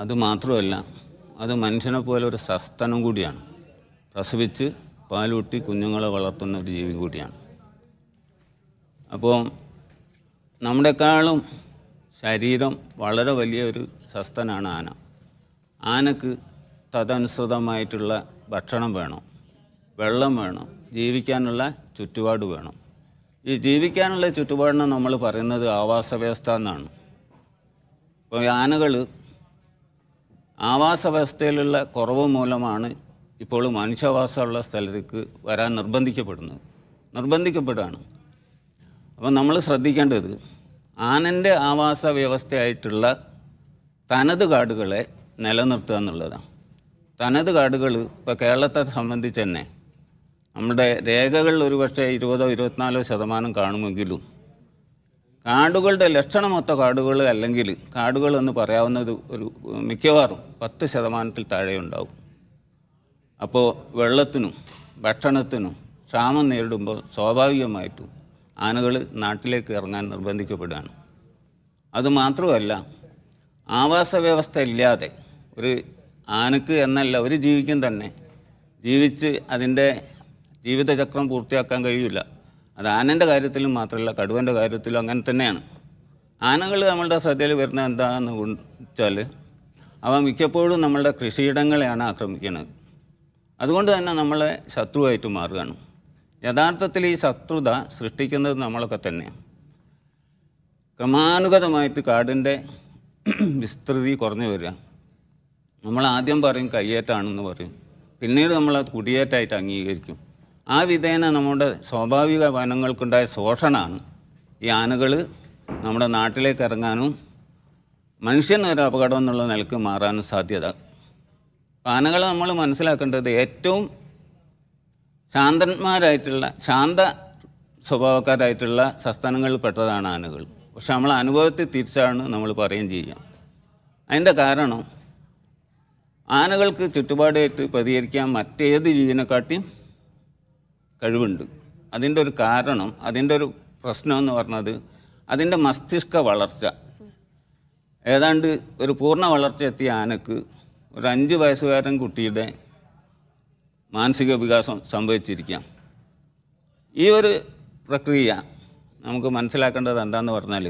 അത് മാത്രമല്ല അത് മനുഷ്യനെ പോലെ ഒരു സസ്തനം കൂടിയാണ് പ്രസവിച്ച് പാലൂട്ടി കുഞ്ഞുങ്ങളെ വളർത്തുന്ന ഒരു ജീവി കൂടിയാണ് അപ്പോൾ നമ്മുടെക്കാളും ശരീരം വളരെ വലിയ ഒരു സസ്തനാണ് ആന ആനക്ക് തദനുസൃതമായിട്ടുള്ള ഭക്ഷണം വേണം വെള്ളം വേണം ജീവിക്കാനുള്ള ചുറ്റുപാട് വേണം ഈ ജീവിക്കാനുള്ള ചുറ്റുപാടിനെ നമ്മൾ പറയുന്നത് ആവാസ വ്യവസ്ഥ എന്നാണ് ഇപ്പോൾ ആനകൾ ആവാസ വ്യവസ്ഥയിലുള്ള കുറവ് മൂലമാണ് ഇപ്പോൾ മനുഷ്യവാസമുള്ള സ്ഥലത്തേക്ക് വരാൻ നിർബന്ധിക്കപ്പെടുന്നത് നിർബന്ധിക്കപ്പെടുകയാണ് അപ്പോൾ നമ്മൾ ശ്രദ്ധിക്കേണ്ടത് ആനൻ്റെ ആവാസ വ്യവസ്ഥയായിട്ടുള്ള തനത് കാടുകളെ നിലനിർത്തുക എന്നുള്ളതാണ് തനത് കാടുകൾ ഇപ്പോൾ കേരളത്തെ സംബന്ധിച്ച് തന്നെ നമ്മുടെ രേഖകളിൽ ഒരുപക്ഷെ ഇരുപതോ ഇരുപത്തിനാലോ ശതമാനം കാണുമെങ്കിലും കാടുകളുടെ ലക്ഷണമൊത്ത കാടുകൾ അല്ലെങ്കിൽ കാടുകൾ എന്ന് പറയാവുന്നത് ഒരു മിക്കവാറും പത്ത് ശതമാനത്തിൽ താഴെ ഉണ്ടാവും അപ്പോൾ വെള്ളത്തിനും ഭക്ഷണത്തിനും ക്ഷാമം നേരിടുമ്പോൾ സ്വാഭാവികമായിട്ടും ആനകൾ നാട്ടിലേക്ക് ഇറങ്ങാൻ നിർബന്ധിക്കപ്പെടുകയാണ് അതുമാത്രമല്ല ആവാസ വ്യവസ്ഥ ഇല്ലാതെ ഒരു ആനക്ക് എന്നല്ല ഒരു ജീവിക്കും തന്നെ ജീവിച്ച് അതിൻ്റെ ജീവിതചക്രം പൂർത്തിയാക്കാൻ കഴിയില്ല അത് ആനൻ്റെ കാര്യത്തിലും മാത്രമല്ല കടുവൻ്റെ കാര്യത്തിലും അങ്ങനെ തന്നെയാണ് ആനകൾ നമ്മളുടെ ശ്രദ്ധയിൽ വരുന്നത് എന്താണെന്ന് വെച്ചാൽ അവ മിക്കപ്പോഴും നമ്മളുടെ കൃഷിയിടങ്ങളെയാണ് ആക്രമിക്കുന്നത് അതുകൊണ്ട് തന്നെ നമ്മളെ ശത്രുവായിട്ട് മാറുകയാണ് യഥാർത്ഥത്തിൽ ഈ ശത്രുത സൃഷ്ടിക്കുന്നത് നമ്മളൊക്കെ തന്നെയാണ് ക്രമാനുഗതമായിട്ട് കാടിൻ്റെ വിസ്തൃതി കുറഞ്ഞു വരിക നമ്മൾ ആദ്യം പറയും കയ്യേറ്റാണെന്ന് പറയും പിന്നീട് നമ്മൾ അത് കുടിയേറ്റായിട്ട് അംഗീകരിക്കും ആ വിധേന നമ്മുടെ സ്വാഭാവിക വനങ്ങൾക്കുണ്ടായ ശോഷണമാണ് ഈ ആനകൾ നമ്മുടെ നാട്ടിലേക്ക് ഇറങ്ങാനും ഒരു അപകടം എന്നുള്ള നിലക്ക് മാറാനും സാധ്യത ആനകൾ നമ്മൾ മനസ്സിലാക്കേണ്ടത് ഏറ്റവും ശാന്തന്മാരായിട്ടുള്ള ശാന്ത സ്വഭാവക്കാരായിട്ടുള്ള സംസ്ഥാനങ്ങളിൽ പെട്ടതാണ് ആനകൾ പക്ഷെ നമ്മൾ അനുഭവത്തിൽ തിരിച്ചാണ് നമ്മൾ പറയുകയും ചെയ്യുക അതിൻ്റെ കാരണം ആനകൾക്ക് ചുറ്റുപാടായിട്ട് പ്രതികരിക്കാൻ മറ്റേത് ജീവനെക്കാട്ടിയും കഴിവുണ്ട് അതിൻ്റെ ഒരു കാരണം അതിൻ്റെ ഒരു പ്രശ്നം എന്ന് പറഞ്ഞത് അതിൻ്റെ മസ്തിഷ്ക വളർച്ച ഏതാണ്ട് ഒരു പൂർണ്ണ വളർച്ച എത്തിയ ആനക്ക് ഒരു അഞ്ച് വയസ്സുകാരൻ കുട്ടിയുടെ മാനസിക വികാസം സംഭവിച്ചിരിക്കാം ഈ ഒരു പ്രക്രിയ നമുക്ക് മനസ്സിലാക്കേണ്ടത് എന്താണെന്ന് പറഞ്ഞാൽ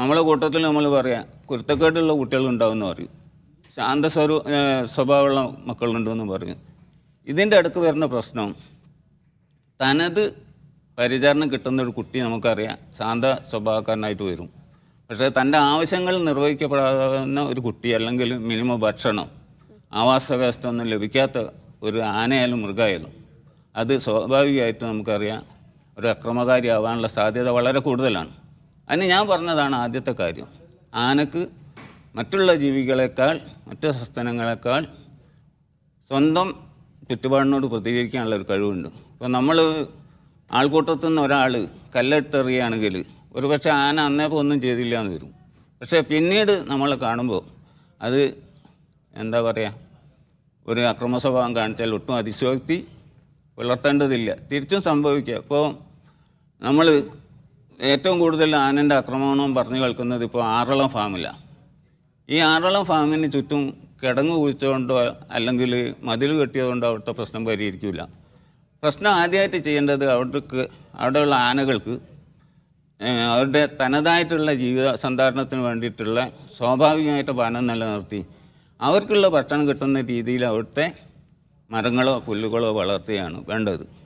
നമ്മളെ കൂട്ടത്തിൽ നമ്മൾ പറയാം കുരുത്തക്കേടുള്ള കുട്ടികളുണ്ടാവുമെന്ന് പറയും ശാന്ത സ്വരൂ സ്വഭാവമുള്ള മക്കളുണ്ടെന്ന് പറയും ഇതിൻ്റെ അടുക്ക് വരുന്ന പ്രശ്നം തനത് പരിചരണം കിട്ടുന്ന ഒരു കുട്ടി നമുക്കറിയാം ശാന്ത സ്വഭാവക്കാരനായിട്ട് വരും പക്ഷേ തൻ്റെ ആവശ്യങ്ങൾ നിർവഹിക്കപ്പെടാവുന്ന ഒരു കുട്ടി അല്ലെങ്കിൽ മിനിമം ഭക്ഷണം ആവാസ വ്യവസ്ഥ ഒന്നും ലഭിക്കാത്ത ഒരു ആനയായാലും മൃഗമായാലും അത് സ്വാഭാവികമായിട്ട് നമുക്കറിയാം ഒരു അക്രമകാരി ആവാനുള്ള സാധ്യത വളരെ കൂടുതലാണ് അതിന് ഞാൻ പറഞ്ഞതാണ് ആദ്യത്തെ കാര്യം ആനക്ക് മറ്റുള്ള ജീവികളെക്കാൾ മറ്റു സസ്തനങ്ങളെക്കാൾ സ്വന്തം ചുറ്റുപാടിനോട് പ്രതികരിക്കാനുള്ള ഒരു കഴിവുണ്ട് അപ്പോൾ നമ്മൾ ആൾക്കൂട്ടത്തിൽ നിന്ന് ഒരാൾ കല്ലെടുത്തെറിയുകയാണെങ്കിൽ പക്ഷേ ആന അന്നേപ്പം ഒന്നും ചെയ്തില്ല എന്ന് വരും പക്ഷേ പിന്നീട് നമ്മൾ കാണുമ്പോൾ അത് എന്താ പറയുക ഒരു അക്രമ സ്വഭാവം കാണിച്ചാൽ ഒട്ടും അതിശോക്തി പുലർത്തേണ്ടതില്ല തിരിച്ചും സംഭവിക്കുക ഇപ്പോൾ നമ്മൾ ഏറ്റവും കൂടുതൽ ആനൻ്റെ ആക്രമണവും പറഞ്ഞു കേൾക്കുന്നത് ഇപ്പോൾ ആറളം ഫാമിലാണ് ഈ ആറളം ഫാമിന് ചുറ്റും കിടങ്ങ് കുഴിച്ചതുകൊണ്ടോ അല്ലെങ്കിൽ മതിൽ കെട്ടിയതുകൊണ്ടോ അവിടുത്തെ പ്രശ്നം പരിഹരിക്കില്ല പ്രശ്നം ആദ്യമായിട്ട് ചെയ്യേണ്ടത് അവർക്ക് അവിടെയുള്ള ആനകൾക്ക് അവരുടെ തനതായിട്ടുള്ള ജീവിത സന്ധാരണത്തിന് വേണ്ടിയിട്ടുള്ള സ്വാഭാവികമായിട്ട് വനം നിലനിർത്തി അവർക്കുള്ള ഭക്ഷണം കിട്ടുന്ന രീതിയിൽ അവിടുത്തെ മരങ്ങളോ പുല്ലുകളോ വളർത്തുകയാണ് വേണ്ടത്